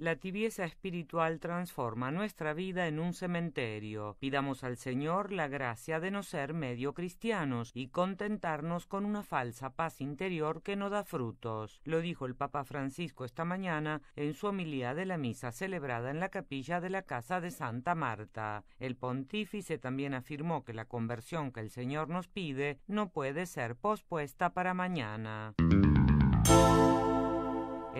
La tibieza espiritual transforma nuestra vida en un cementerio. Pidamos al Señor la gracia de no ser medio cristianos y contentarnos con una falsa paz interior que no da frutos. Lo dijo el Papa Francisco esta mañana en su homilía de la misa celebrada en la capilla de la casa de Santa Marta. El pontífice también afirmó que la conversión que el Señor nos pide no puede ser pospuesta para mañana.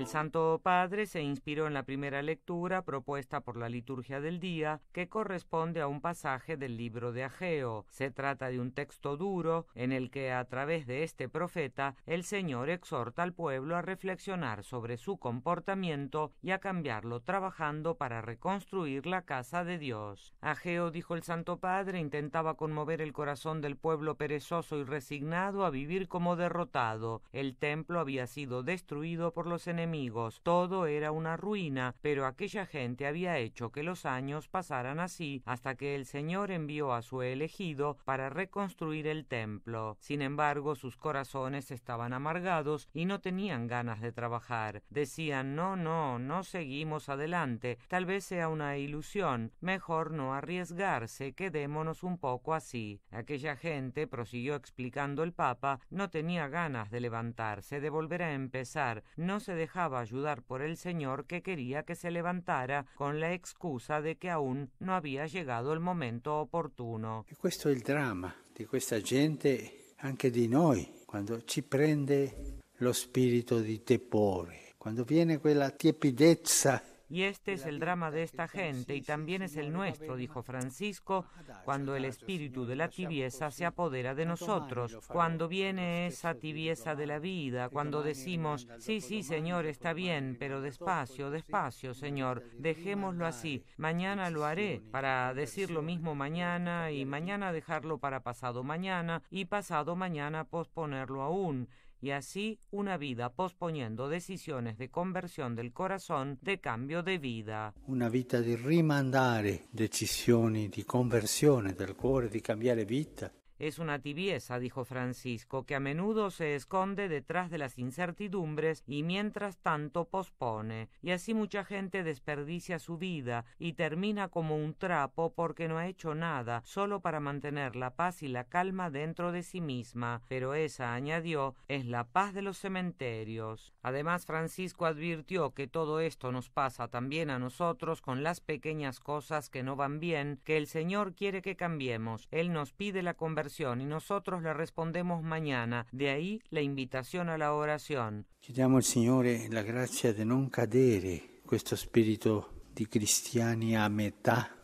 Santo Padre se inspiró en la primera lectura propuesta por la liturgia del día, que corresponde a un pasaje del libro de Ageo. Se trata de un texto duro en el que a través de este profeta el Señor exhorta al pueblo a reflexionar sobre su comportamiento y a cambiarlo trabajando para reconstruir la casa de Dios. Ageo, dijo el Santo Padre, intentaba conmover el corazón del pueblo perezoso y resignado a vivir como derrotado. El templo había sido destruido por los enemigos todo era una ruina, pero aquella gente había hecho que los años pasaran así hasta que el Señor envió a su elegido para reconstruir el templo. Sin embargo, sus corazones estaban amargados y no tenían ganas de trabajar. Decían, no, no, no seguimos adelante, tal vez sea una ilusión, mejor no arriesgarse, quedémonos un poco así. Aquella gente, prosiguió explicando el Papa, no tenía ganas de levantarse, de volver a empezar, no se dejaba dejaba ayudar por el Señor que quería que se levantara con la excusa de que aún no había llegado el momento opportuno. E questo è il dramma di questa gente, anche di noi, quando ci prende lo spirito di tepore, quando viene quella tiepidezza Y este es el drama de esta gente y también es el nuestro, dijo Francisco, cuando el espíritu de la tibieza se apodera de nosotros, cuando viene esa tibieza de la vida, cuando decimos, sí, sí, Señor, está bien, pero despacio, despacio, Señor, dejémoslo así, mañana lo haré, para decir lo mismo mañana y mañana dejarlo para pasado mañana y pasado mañana posponerlo aún y así una vida posponiendo decisiones de conversión del corazón de cambio de vida. Una vida de rimandare decisiones de conversión del cuore, de cambiare vida. Es una tibieza, dijo Francisco, que a menudo se esconde detrás de las incertidumbres y mientras tanto pospone, y así mucha gente desperdicia su vida y termina como un trapo porque no ha hecho nada, solo para mantener la paz y la calma dentro de sí misma, pero esa, añadió, es la paz de los cementerios. Además, Francisco advirtió que todo esto nos pasa también a nosotros con las pequeñas cosas que no van bien, que el Señor quiere que cambiemos, Él nos pide la conversión y nosotros le respondemos mañana. De ahí la invitación a la oración. Chiediamo al Señor la gracia de no caer questo espíritu.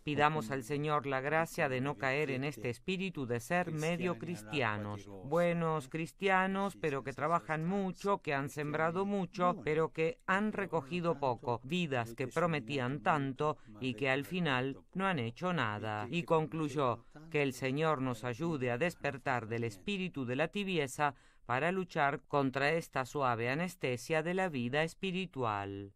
Pidamos al Señor la gracia de no caer en este espíritu de ser medio cristianos, buenos cristianos, pero que trabajan mucho, que han sembrado mucho, pero que han recogido poco, vidas que prometían tanto y que al final no han hecho nada. Y concluyó, que el Señor nos ayude a despertar del espíritu de la tibieza para luchar contra esta suave anestesia de la vida espiritual.